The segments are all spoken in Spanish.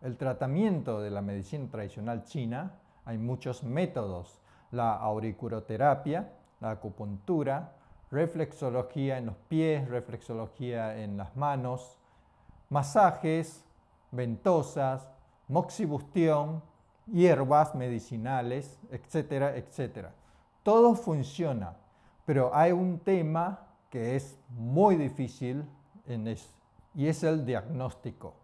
el tratamiento de la medicina tradicional china, hay muchos métodos, la auriculoterapia, la acupuntura, reflexología en los pies, reflexología en las manos, masajes, ventosas, moxibustión, hierbas medicinales, etcétera, etcétera. Todo funciona, pero hay un tema que es muy difícil y es el diagnóstico.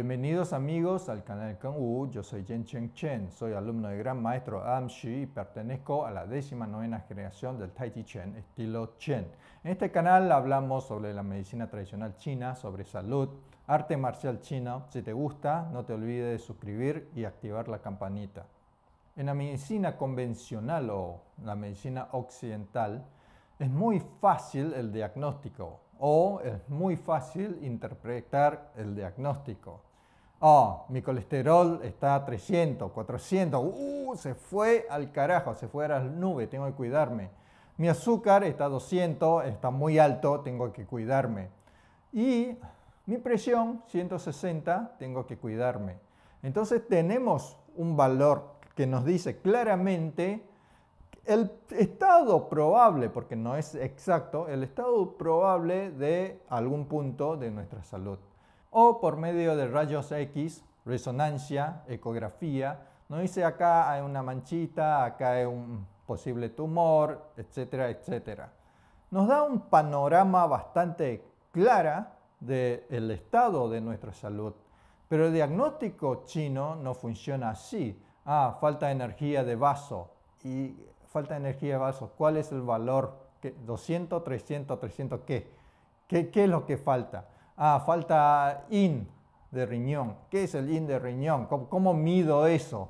Bienvenidos amigos al canal Kung Wu, yo soy Yen Cheng Chen, soy alumno del gran maestro Adam Shi y pertenezco a la décima novena generación del Tai Chi Chen, estilo Chen. En este canal hablamos sobre la medicina tradicional china, sobre salud, arte marcial chino. Si te gusta, no te olvides de suscribir y activar la campanita. En la medicina convencional o la medicina occidental, es muy fácil el diagnóstico, o es muy fácil interpretar el diagnóstico. Oh, mi colesterol está a 300, 400. Uh, se fue al carajo, se fue a la nube, tengo que cuidarme. Mi azúcar está a 200, está muy alto, tengo que cuidarme. Y mi presión, 160, tengo que cuidarme. Entonces tenemos un valor que nos dice claramente el estado probable, porque no es exacto, el estado probable de algún punto de nuestra salud o por medio de rayos X, resonancia, ecografía. No dice acá hay una manchita, acá hay un posible tumor, etcétera, etcétera. Nos da un panorama bastante clara del estado de nuestra salud. Pero el diagnóstico chino no funciona así. Ah, falta energía de vaso. Y falta energía de vaso, ¿cuál es el valor? ¿200, 300, 300 ¿Qué, qué es lo que falta? ah, falta IN de riñón. ¿Qué es el IN de riñón? ¿Cómo, mido eso?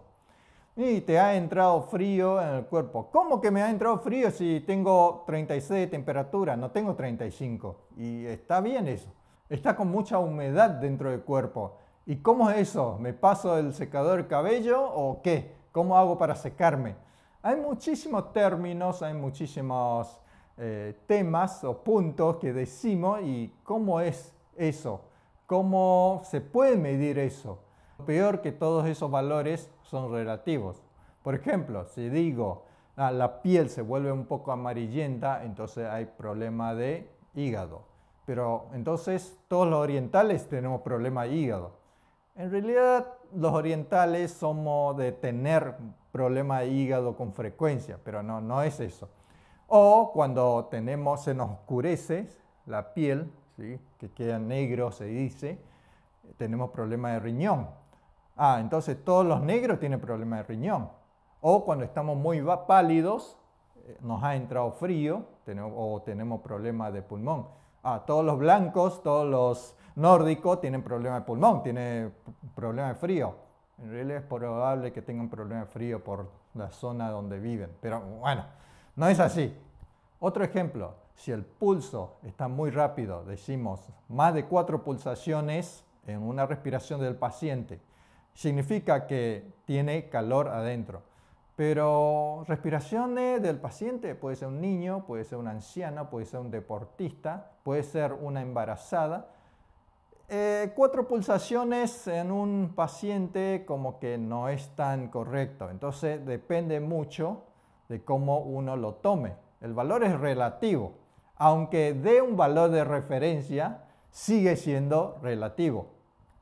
Y te ha entrado frío en el cuerpo. ¿Cómo que me ha entrado frío si tengo 36 de temperatura? No tengo 35. Y está bien eso. Está con mucha humedad dentro del cuerpo. ¿Y cómo es eso? ¿Me paso el secador de cabello o qué? ¿Cómo hago para secarme? Hay muchísimos términos, hay muchísimos eh, temas o puntos que decimos y cómo es eso? ¿Cómo se puede medir eso? Lo Peor que todos esos valores son relativos. Por ejemplo, si digo ah, la piel se vuelve un poco amarillenta, entonces hay problema de hígado. Pero entonces todos los orientales tenemos problema de hígado. En realidad los orientales somos de tener problema de hígado con frecuencia, pero no, no es eso. O cuando tenemos, se nos oscurece la piel que quedan negros, se dice, tenemos problema de riñón. Ah, entonces todos los negros tienen problema de riñón. O cuando estamos muy pálidos, eh, nos ha entrado frío o tenemos problema de pulmón. Ah, todos los blancos, todos los nórdicos tienen problema de pulmón, tienen problema de frío. En realidad es probable que tengan problema de frío por la zona donde viven, pero bueno, no es así. Otro ejemplo, si el pulso está muy rápido, decimos más de cuatro pulsaciones en una respiración del paciente, significa que tiene calor adentro. Pero respiraciones del paciente puede ser un niño, puede ser un anciano, puede ser un deportista, puede ser una embarazada. Eh, cuatro pulsaciones en un paciente como que no es tan correcto. Entonces depende mucho de cómo uno lo tome. El valor es relativo aunque dé un valor de referencia, sigue siendo relativo.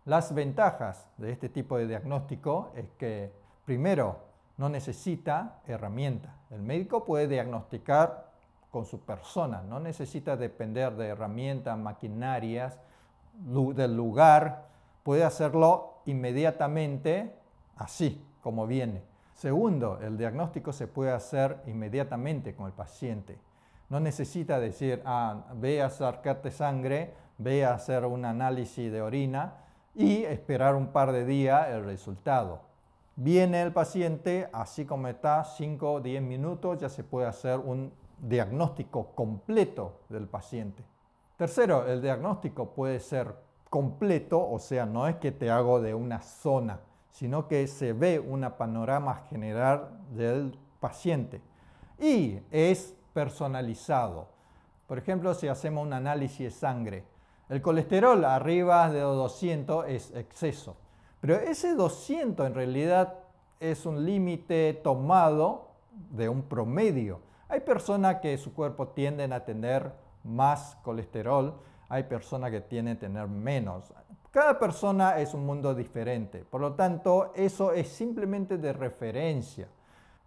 Las ventajas de este tipo de diagnóstico es que, primero, no necesita herramienta. El médico puede diagnosticar con su persona, no necesita depender de herramientas, maquinarias, del lugar, puede hacerlo inmediatamente así como viene. Segundo, el diagnóstico se puede hacer inmediatamente con el paciente. No necesita decir, ah, ve a sacarte sangre, ve a hacer un análisis de orina y esperar un par de días el resultado. Viene el paciente, así como está, 5 o 10 minutos, ya se puede hacer un diagnóstico completo del paciente. Tercero, el diagnóstico puede ser completo, o sea, no es que te hago de una zona, sino que se ve una panorama general del paciente. Y es personalizado. Por ejemplo, si hacemos un análisis de sangre, el colesterol arriba de 200 es exceso, pero ese 200 en realidad es un límite tomado de un promedio. Hay personas que su cuerpo tienden a tener más colesterol, hay personas que tienden a tener menos. Cada persona es un mundo diferente, por lo tanto eso es simplemente de referencia.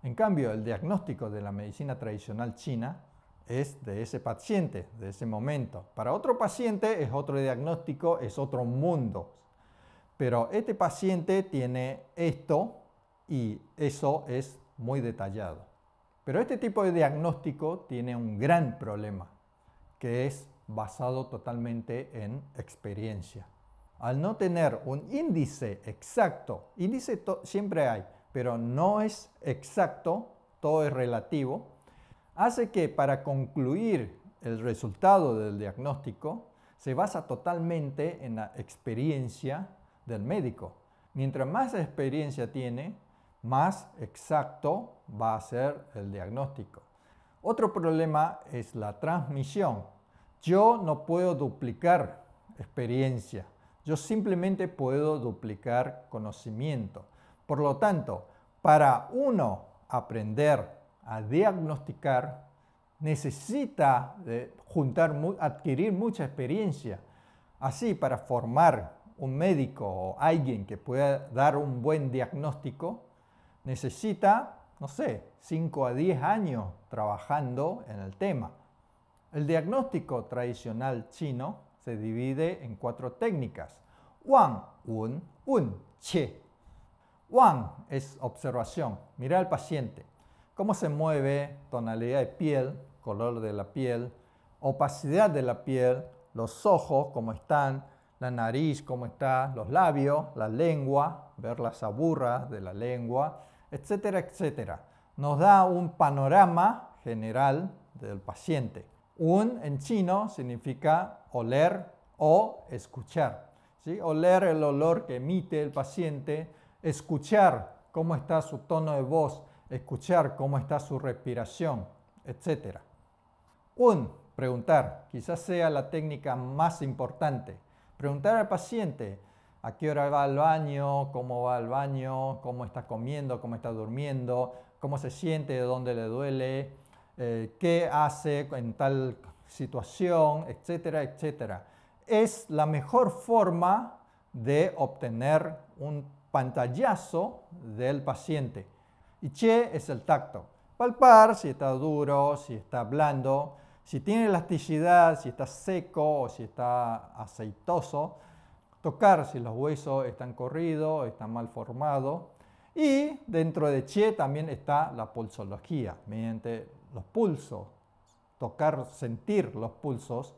En cambio, el diagnóstico de la medicina tradicional china es de ese paciente, de ese momento. Para otro paciente es otro diagnóstico, es otro mundo. Pero este paciente tiene esto y eso es muy detallado. Pero este tipo de diagnóstico tiene un gran problema, que es basado totalmente en experiencia. Al no tener un índice exacto, índice siempre hay, pero no es exacto, todo es relativo, hace que para concluir el resultado del diagnóstico se basa totalmente en la experiencia del médico. Mientras más experiencia tiene, más exacto va a ser el diagnóstico. Otro problema es la transmisión. Yo no puedo duplicar experiencia, yo simplemente puedo duplicar conocimiento. Por lo tanto, para uno aprender a diagnosticar, necesita juntar, adquirir mucha experiencia. Así, para formar un médico o alguien que pueda dar un buen diagnóstico, necesita, no sé, 5 a 10 años trabajando en el tema. El diagnóstico tradicional chino se divide en cuatro técnicas. Wang, Un, Un, Che. Wang es observación, mirar al paciente, cómo se mueve, tonalidad de piel, color de la piel, opacidad de la piel, los ojos, cómo están, la nariz, cómo está, los labios, la lengua, ver las aburras de la lengua, etcétera, etcétera. Nos da un panorama general del paciente. Un en chino significa oler o escuchar. Oler el olor que emite el paciente, escuchar cómo está su tono de voz, escuchar cómo está su respiración, etc. Un, preguntar, quizás sea la técnica más importante. Preguntar al paciente a qué hora va al baño, cómo va al baño, cómo está comiendo, cómo está durmiendo, cómo se siente, de dónde le duele, eh, qué hace en tal situación, etcétera, etcétera. Es la mejor forma de obtener un pantallazo del paciente. Y che es el tacto. Palpar si está duro, si está blando, si tiene elasticidad, si está seco o si está aceitoso. Tocar si los huesos están corridos, están mal formados. Y dentro de che también está la pulsología, mediante los pulsos. Tocar, sentir los pulsos,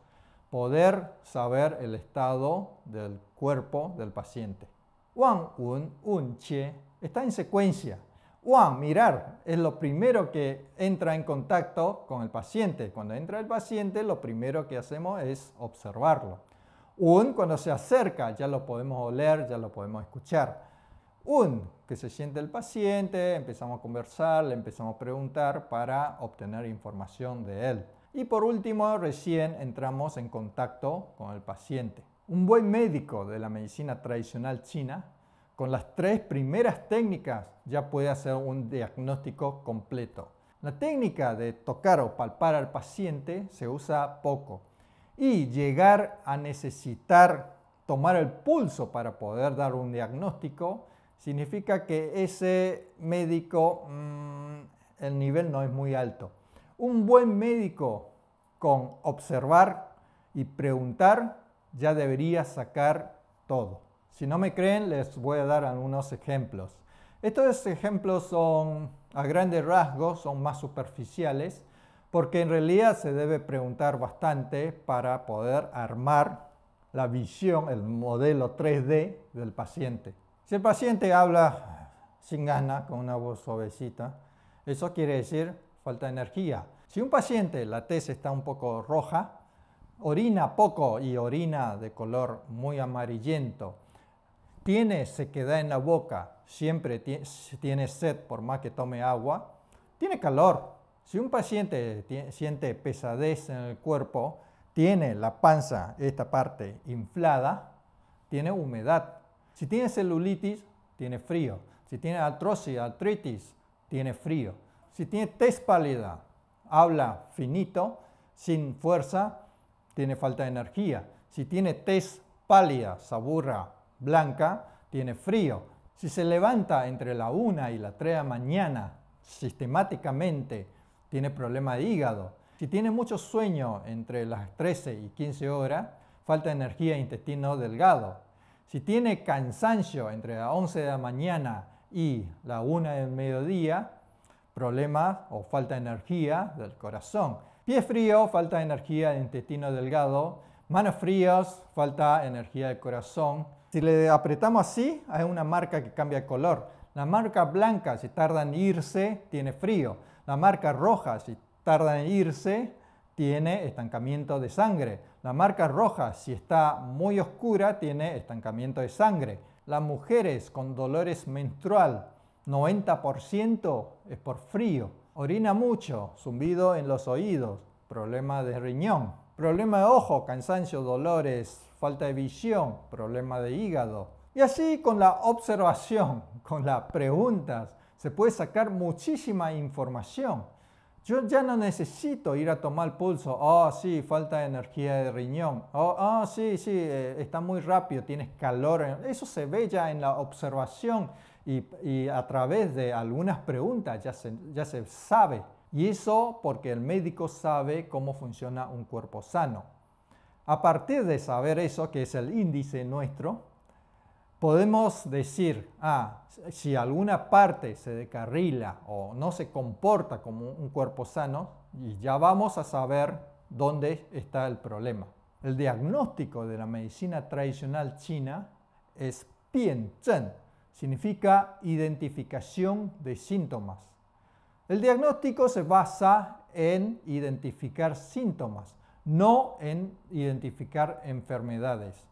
poder saber el estado del cuerpo del paciente un un, un, che, está en secuencia. un mirar, es lo primero que entra en contacto con el paciente. Cuando entra el paciente, lo primero que hacemos es observarlo. Un, cuando se acerca, ya lo podemos oler, ya lo podemos escuchar. Un, que se siente el paciente, empezamos a conversar, le empezamos a preguntar para obtener información de él. Y por último, recién entramos en contacto con el paciente. Un buen médico de la medicina tradicional china, con las tres primeras técnicas ya puede hacer un diagnóstico completo. La técnica de tocar o palpar al paciente se usa poco y llegar a necesitar tomar el pulso para poder dar un diagnóstico significa que ese médico, mm, el nivel no es muy alto. Un buen médico con observar y preguntar ya debería sacar todo. Si no me creen, les voy a dar algunos ejemplos. Estos ejemplos son, a grandes rasgos, son más superficiales, porque en realidad se debe preguntar bastante para poder armar la visión, el modelo 3D del paciente. Si el paciente habla sin gana, con una voz suavecita, eso quiere decir falta de energía. Si un paciente, la tez está un poco roja, orina poco y orina de color muy amarillento. Tiene sequedad en la boca, siempre tiene sed por más que tome agua. Tiene calor. Si un paciente siente pesadez en el cuerpo, tiene la panza, esta parte inflada, tiene humedad. Si tiene celulitis, tiene frío. Si tiene artrosis, artritis, tiene frío. Si tiene tez pálida, habla finito, sin fuerza, tiene falta de energía. Si tiene tez pálida, saburra, blanca, tiene frío. Si se levanta entre la 1 y la 3 de la mañana sistemáticamente, tiene problema de hígado. Si tiene mucho sueño entre las 13 y 15 horas, falta de energía e intestino delgado. Si tiene cansancio entre las 11 de la mañana y la 1 del mediodía, problemas o falta de energía del corazón. Pie frío, falta de energía de intestino delgado. Manos frías, falta de energía del corazón. Si le apretamos así, hay una marca que cambia de color. La marca blanca, si tarda en irse, tiene frío. La marca roja, si tarda en irse, tiene estancamiento de sangre. La marca roja, si está muy oscura, tiene estancamiento de sangre. Las mujeres con dolores menstrual, 90% es por frío. Orina mucho, zumbido en los oídos, problema de riñón, problema de ojo, cansancio, dolores, falta de visión, problema de hígado. Y así con la observación, con las preguntas, se puede sacar muchísima información. Yo ya no necesito ir a tomar pulso. Oh, sí, falta de energía de riñón. Oh, ah, sí, sí, eh, está muy rápido, tienes calor. Eso se ve ya en la observación y, a través de algunas preguntas ya se, ya se sabe. Y eso porque el médico sabe cómo funciona un cuerpo sano. A partir de saber eso, que es el índice nuestro, podemos decir, ah, si alguna parte se decarrila o no se comporta como un cuerpo sano, y ya vamos a saber dónde está el problema. El diagnóstico de la medicina tradicional china es Pian Zhen, Significa identificación de síntomas. El diagnóstico se basa en identificar síntomas, no en identificar enfermedades.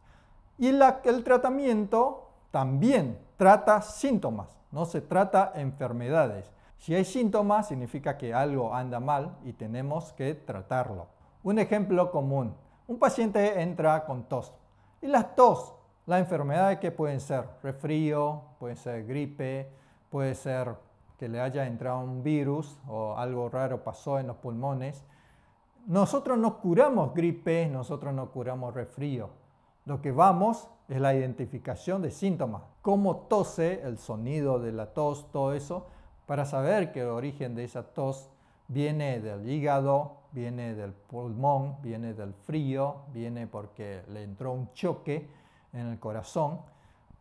Y el tratamiento también trata síntomas, no se trata enfermedades. Si hay síntomas, significa que algo anda mal y tenemos que tratarlo. Un ejemplo común, un paciente entra con tos y las tos la enfermedad que pueden ser refrío, puede ser gripe, puede ser que le haya entrado un virus o algo raro pasó en los pulmones. Nosotros no curamos gripe, nosotros no curamos refrío. Lo que vamos es la identificación de síntomas, cómo tose, el sonido de la tos, todo eso, para saber que el origen de esa tos viene del hígado, viene del pulmón, viene del frío, viene porque le entró un choque en el corazón,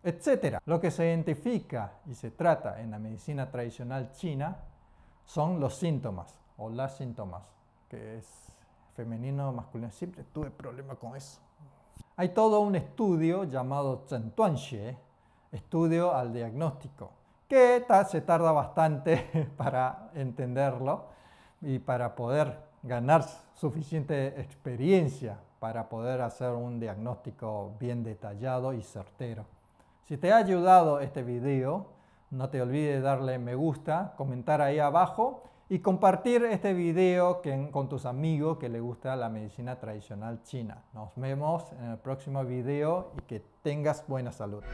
etcétera. Lo que se identifica y se trata en la medicina tradicional china son los síntomas o las síntomas, que es femenino masculino. Siempre tuve problema con eso. Hay todo un estudio llamado xie, estudio al diagnóstico, que se tarda bastante para entenderlo y para poder ganar suficiente experiencia para poder hacer un diagnóstico bien detallado y certero. Si te ha ayudado este video, no te olvides darle me gusta, comentar ahí abajo y compartir este video con tus amigos que les gusta la medicina tradicional china. Nos vemos en el próximo video y que tengas buena salud.